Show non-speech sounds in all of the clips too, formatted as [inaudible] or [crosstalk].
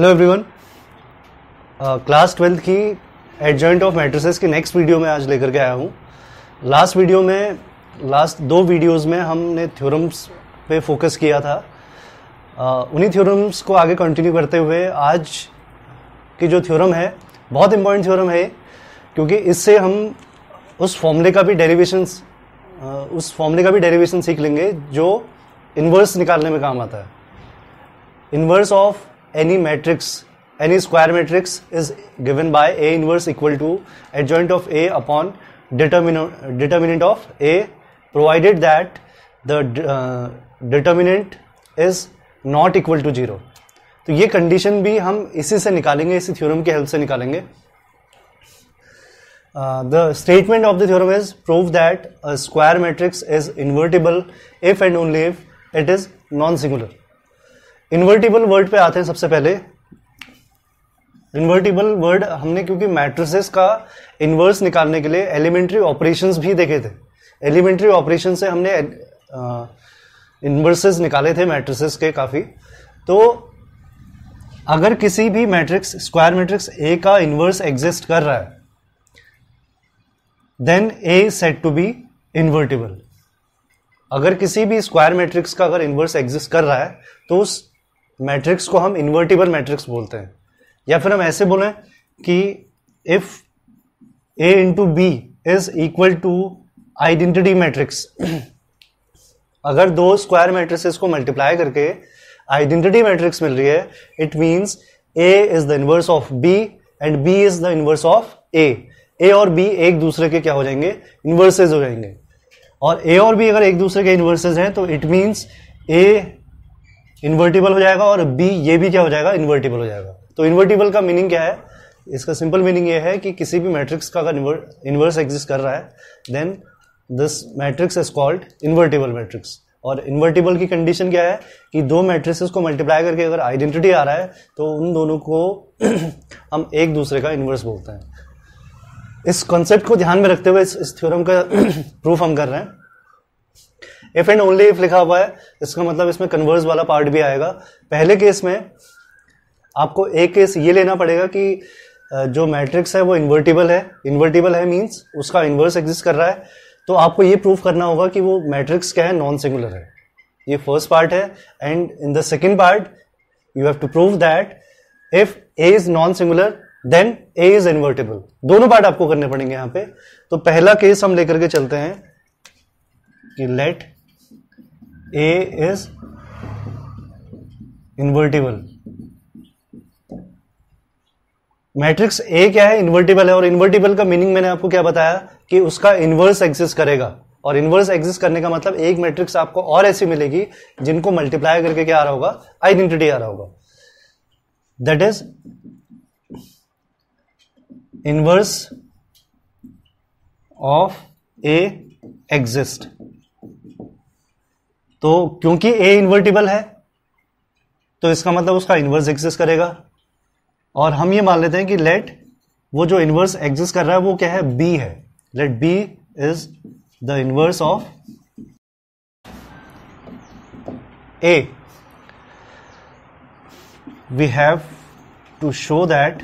Hello everyone class twelfth की adjoint of matrices की next video में आज लेकर के आया हूँ लास्ट वीडियो में लास्ट दो वीडियोस में हमने थ्योरम्स पे फोकस किया था uh, उन्हीं थ्योरम्स को आगे कंटिन्यू करते हुए आज की जो थ्योरम है बहुत इंपॉर्टेंट थ्योरम है क्योंकि इससे हम उस फॉर्मूले का भी डेरीवेशन uh, उस फॉर्मूले का भी डेरीवेशन सीख लेंगे जो इन्वर्स निकालने में काम आता है inverse of any matrix any square matrix is given by A inverse equal to adjoint of A upon determinant determinant of A provided that the uh, determinant is not equal to zero. तो ये condition भी हम इसी से निकालेंगे इसी theorem की help से निकालेंगे the statement of the theorem is prove that square matrix is invertible if and only if it is non singular invertible word पे आते हैं सबसे पहले इन्वर्टिबल वर्ड हमने क्योंकि मैट्रिसेस का इन्वर्स निकालने के लिए एलिमेंट्री ऑपरेशंस भी देखे थे एलिमेंट्री ऑपरेशन से हमने इन्वर्सेस निकाले थे मैट्रिसेस के काफ़ी तो अगर किसी भी मैट्रिक्स स्क्वायर मैट्रिक्स ए का इन्वर्स एग्जिस्ट कर रहा है then A said to be invertible अगर किसी भी स्क्वायर मैट्रिक्स का अगर इन्वर्स एग्जिस्ट कर रहा है तो उस मैट्रिक्स को हम इन्वर्टिबल मैट्रिक्स बोलते हैं या फिर हम ऐसे बोलें कि if A into B is equal to identity matrix अगर दो स्क्वायर मैट्रिक्स को मल्टीप्लाई करके आइडेंटिटी मैट्रिक्स मिल रही है it means A is the inverse of B and B is the inverse of A A और बी एक दूसरे के क्या हो जाएंगे इन्वर्सेज हो जाएंगे और ए और बी अगर एक दूसरे के इन्वर्सेज हैं तो इट मीन्स ए इन्वर्टिबल हो जाएगा और बी ये भी क्या हो जाएगा इन्वर्टिबल हो जाएगा तो इन्वर्टिबल का मीनिंग क्या है इसका सिंपल मीनिंग ये है कि किसी भी मैट्रिक्स का अगर इन्वर्स एग्जिस्ट कर रहा है then this matrix is called invertible matrix और इन्वर्टिबल की कंडीशन क्या है कि दो मैट्रिसेस को मल्टीप्लाई करके अगर आइडेंटिटी आ रहा है तो उन दोनों को [clears throat] हम एक दूसरे का इन्वर्स बोलते हैं इस कॉन्सेप्ट को ध्यान में रखते हुए इस, इस थ्योरम का प्रूफ [clears throat] हम कर रहे हैं इफ एंड ओनली इफ लिखा हुआ है इसका मतलब इसमें कन्वर्स वाला पार्ट भी आएगा पहले केस में आपको एक केस ये लेना पड़ेगा कि जो मैट्रिक्स है वो इन्वर्टिबल है इन्वर्टिबल है मीन्स उसका इन्वर्स एग्जिस्ट कर रहा है तो आपको ये प्रूफ करना होगा कि वो मैट्रिक्स क्या है नॉन सिंगुलर है ये फर्स्ट पार्ट है and in the second part you have to prove that if A is non singular then A is invertible दोनों पार्ट आपको करने पड़ेंगे यहां पे तो पहला केस हम लेकर के चलते हैं कि let A is invertible matrix A क्या है इन्वर्टिबल है और इन्वर्टिबल का मीनिंग मैंने आपको क्या बताया कि उसका इन्वर्स एग्जिस्ट करेगा और इन्वर्स एग्जिस्ट करने का मतलब एक मैट्रिक्स आपको और ऐसी मिलेगी जिनको मल्टीप्लाई करके क्या आ रहा होगा आइडेंटिटी आ रहा होगा that is inverse of A exist तो क्योंकि ए इन्वर्टिबल है तो इसका मतलब उसका इन्वर्स एग्जिस्ट करेगा और हम ये मान लेते हैं कि लेट वो जो इन्वर्स एग्जिस्ट कर रहा है वो क्या है बी है let B is the inverse of A we have to show that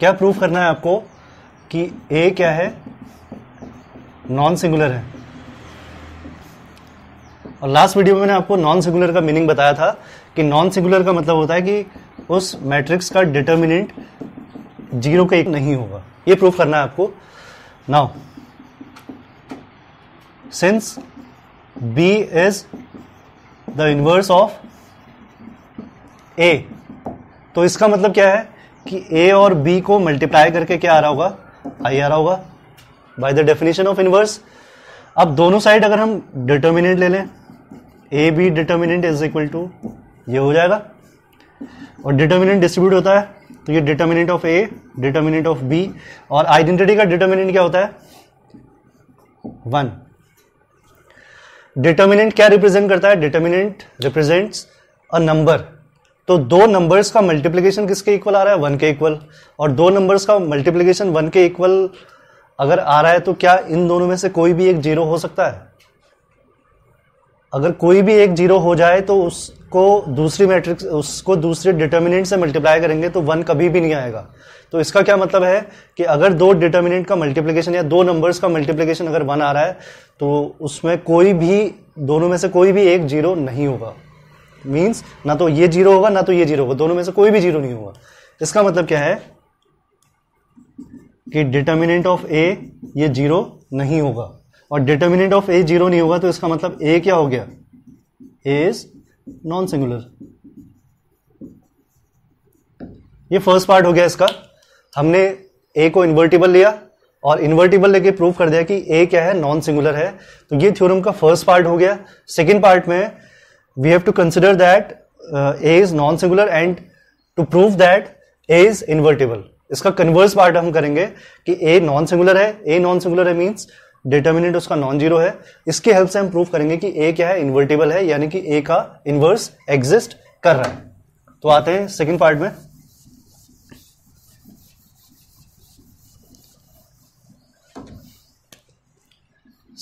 क्या प्रूव करना है आपको कि ए क्या है नॉन सिंगुलर है और लास्ट वीडियो में मैंने आपको नॉन सिंगुलर का मीनिंग बताया था कि नॉन सिंगुलर का मतलब होता है कि उस मैट्रिक्स का डिटर्मिनेंट जीरो का एक नहीं होगा ये प्रूफ करना है आपको now since B is the inverse of A तो इसका मतलब क्या है कि ए और बी को मल्टीप्लाई करके क्या आ रहा होगा आई आ रहा होगा by the definition of inverse अब दोनों साइड अगर हम डिटर्मिनेंट ले लें A B determinant is equal to ये हो जाएगा और डिटर्मिनेंट डिस्ट्रीब्यूट होता है तो ये determinant of A determinant of B और आइडेंटिटी का डिटर्मिनेंट क्या होता है वन डिटर्मिनेंट क्या रिप्रेजेंट करता है डिटर्मिनेंट रिप्रेजेंट अ नंबर तो दो नंबर्स का मल्टीप्लिकेशन किसके इक्वल आ रहा है वन के इक्वल और दो नंबर्स का मल्टीप्लिकेशन वन के इक्वल अगर आ रहा है तो क्या इन दोनों में से कोई भी एक जीरो हो सकता है अगर कोई भी एक जीरो हो जाए तो उसको दूसरी मैट्रिक्स उसको दूसरे डिटर्मिनेंट से मल्टीप्लाई करेंगे तो वन कभी भी नहीं आएगा तो इसका क्या मतलब है कि अगर दो डिटर्मिनेंट का मल्टीप्लिकेशन या दो नंबर्स का मल्टीप्लिकेशन अगर वन आ रहा है तो उसमें कोई भी दोनों में से कोई भी एक जीरो नहीं होगा मीन्स ना तो ये जीरो होगा ना तो ये जीरो होगा दोनों में से कोई भी जीरो नहीं होगा इसका मतलब क्या है कि डिटर्मिनेंट ऑफ ए ये जीरो नहीं होगा और डिटर्मिनेंट ऑफ ए जीरो नहीं होगा तो इसका मतलब ए क्या हो गया ए इज नॉन सिंगुलर ये फर्स्ट पार्ट हो गया इसका हमने ए को इन्वर्टिबल लिया और इन्वर्टिबल लेके प्रूव कर दिया कि ए क्या है नॉन सिंगुलर है तो ये थ्योरम का फर्स्ट पार्ट हो गया सेकेंड पार्ट में we have to consider that A is non singular and to prove that A is invertible इसका कन्वर्स पार्ट हम करेंगे कि ए नॉन सिंगुलर है ए नॉन सिंगुलर है मीन्स डिटर्मिनेंट उसका नॉन जीरो है इसके हेल्प से हम प्रूव करेंगे कि ए क्या है इन्वर्टेबल है यानी कि ए का इन्वर्स एग्जिस्ट कर रहा है तो आते हैं सेकेंड पार्ट में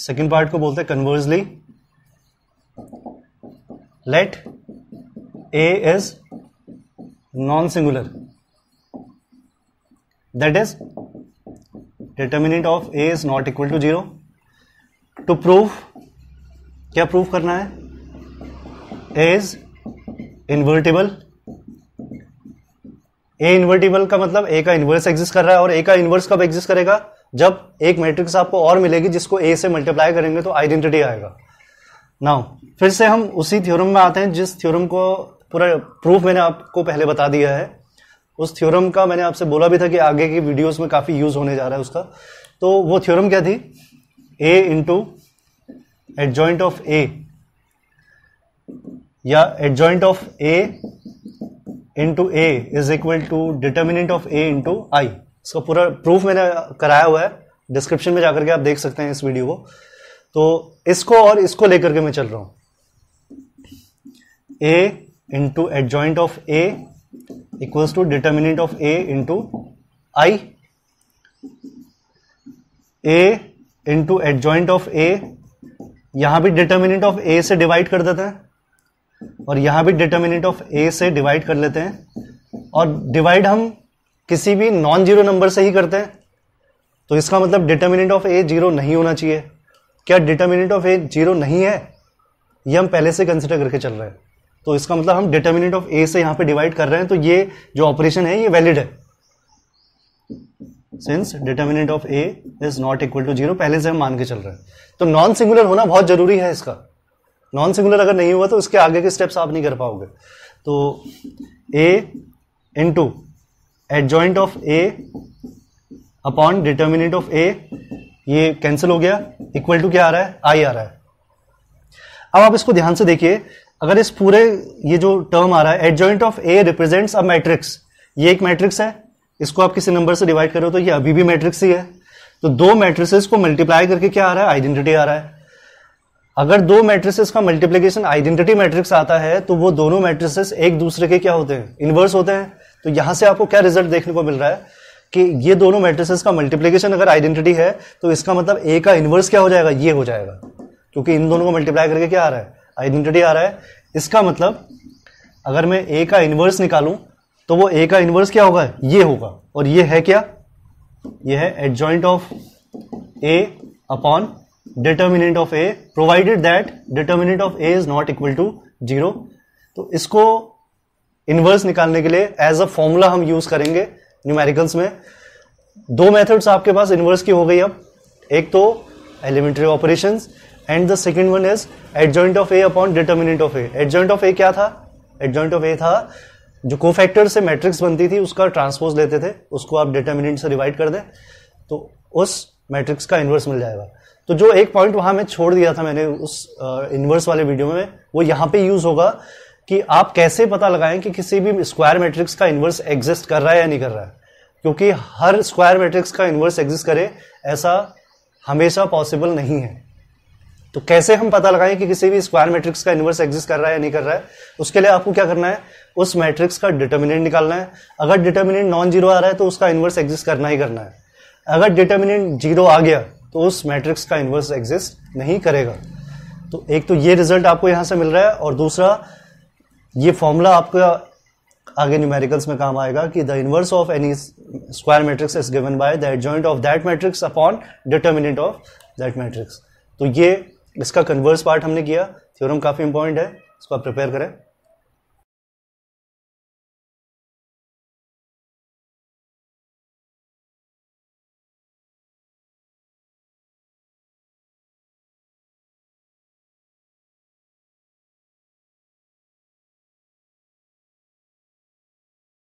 सेकेंड पार्ट को बोलते हैं conversely let A is non singular that is determinant of A is not equal to zero to prove क्या प्रूव करना है A is invertible A invertible का मतलब ए का इन्वर्स एग्जिस्ट कर रहा है और ए का इन्वर्स कब एग्जिस्ट करेगा जब एक मैट्रिक्स आपको और मिलेगी जिसको ए से मल्टीप्लाई करेंगे तो आइडेंटिटी आएगा नाउ फिर से हम उसी थ्योरम में आते हैं जिस थ्योरम को पूरा प्रूफ मैंने आपको पहले बता दिया है उस थ्योरम का मैंने आपसे बोला भी था कि आगे की वीडियोस में काफ़ी यूज़ होने जा रहा है उसका तो वो थ्योरम क्या थी A into adjoint of A या adjoint of A into A is equal to determinant of A into I इसका पूरा प्रूफ मैंने कराया हुआ है डिस्क्रिप्शन में जाकर के आप देख सकते हैं इस वीडियो को तो इसको और इसको लेकर के मैं चल रहा हूं A into adjoint of A to determinant of A into I A into ad adjoint of A यहां भी डिटर्मिनेंट ऑफ ए से डिवाइड कर देते हैं और यहां भी डिटर्मिनेंट ऑफ ए से डिवाइड कर लेते हैं और डिवाइड हम किसी भी नॉन जीरो नंबर से ही करते हैं तो इसका मतलब डिटर्मिनेंट ऑफ ए जीरो नहीं होना चाहिए क्या डिटर्मिनेंट ऑफ ए जीरो नहीं है ये हम पहले से कंसिडर करके चल रहे हैं तो इसका मतलब हम डिटर्मिनेंट ऑफ ए से यहां पे डिवाइड कर रहे हैं तो ये जो ऑपरेशन है ये वैलिड है since determinant of A is not equal to zero पहले से हम मान के चल रहे हैं तो नॉन सिंगुलर होना बहुत जरूरी है इसका नॉन सिंगुलर अगर नहीं हुआ तो उसके आगे के स्टेप्स आप नहीं कर पाओगे तो A into adjoint of A upon determinant of A ये कैंसिल हो गया इक्वल टू क्या आ रहा है आई आ रहा है अब आप इसको ध्यान से देखिए अगर इस पूरे ये जो टर्म आ रहा है adjoint of A represents a matrix ये एक मैट्रिक्स है इसको आप किसी नंबर से डिवाइड करो तो ये अभी भी मैट्रिक्स ही है तो दो मैट्रिसेस को मल्टीप्लाई करके क्या आ रहा है आइडेंटिटी आ रहा है अगर दो मैट्रिसेस का मल्टीप्लीकेशन आइडेंटिटी मैट्रिक्स आता है तो वो दोनों मैट्रिसेस एक दूसरे के क्या होते हैं इन्वर्स होते हैं तो यहां से आपको क्या रिजल्ट देखने को मिल रहा है कि ये दोनों मैट्रिसेस का मल्टीप्लीकेशन अगर आइडेंटिटी है तो इसका मतलब ए का इन्वर्स क्या हो जाएगा ये हो जाएगा क्योंकि इन दोनों को मल्टीप्लाई करके क्या आ रहा है आइडेंटिटी आ रहा है इसका मतलब अगर मैं ए का इन्वर्स निकालूं तो वो ए का इन्वर्स क्या होगा ये होगा और ये है क्या ये है adjoint of A upon determinant of A provided that determinant of A is not equal to zero तो इसको इन्वर्स निकालने के लिए एज अ फॉर्मूला हम यूज करेंगे न्यूमेरिकल्स में दो मेथड्स आपके पास इन्वर्स की हो गई अब एक तो elementary operations and the second one is adjoint of A upon determinant of A adjoint of A क्या था एडजॉइंट ऑफ ए था जो कोफैक्टर से मैट्रिक्स बनती थी उसका ट्रांसपोज लेते थे उसको आप डिटर्मिनेंट से डिवाइड कर दें तो उस मैट्रिक्स का इन्वर्स मिल जाएगा तो जो एक पॉइंट वहां मैं छोड़ दिया था मैंने उस इन्वर्स uh, वाले वीडियो में वो यहाँ पे यूज होगा कि आप कैसे पता लगाएं कि किसी भी स्क्वायर मैट्रिक्स का इन्वर्स एग्जिस्ट कर रहा है या नहीं कर रहा है क्योंकि हर स्क्वायर मैट्रिक्स का इन्वर्स एग्जिस्ट करे ऐसा हमेशा पॉसिबल नहीं है तो कैसे हम पता लगाएं कि किसी भी स्क्वायर मैट्रिक्स का इन्वर्स एग्जिस्ट कर रहा है या नहीं कर रहा है उसके लिए आपको क्या करना है उस मैट्रिक्स का डिटर्मिनेंट निकालना है अगर डिटर्मिनेंट नॉन जीरो आ रहा है तो उसका इन्वर्स एग्जिस्ट करना ही करना है अगर डिटर्मिनेंट जीरो आ गया तो उस मैट्रिक्स का इन्वर्स एग्जिस्ट नहीं करेगा तो एक तो ये रिजल्ट आपको यहाँ से मिल रहा है और दूसरा ये फॉर्मूला आपका आगे न्यूमेरिकल्स में काम आएगा कि the inverse of any square matrix is given by the adjoint of that matrix upon determinant of that matrix तो ये इसका कन्वर्स पार्ट हमने किया थ्योरम काफ़ी इंपॉर्टेंट है इसको आप प्रिपेयर करें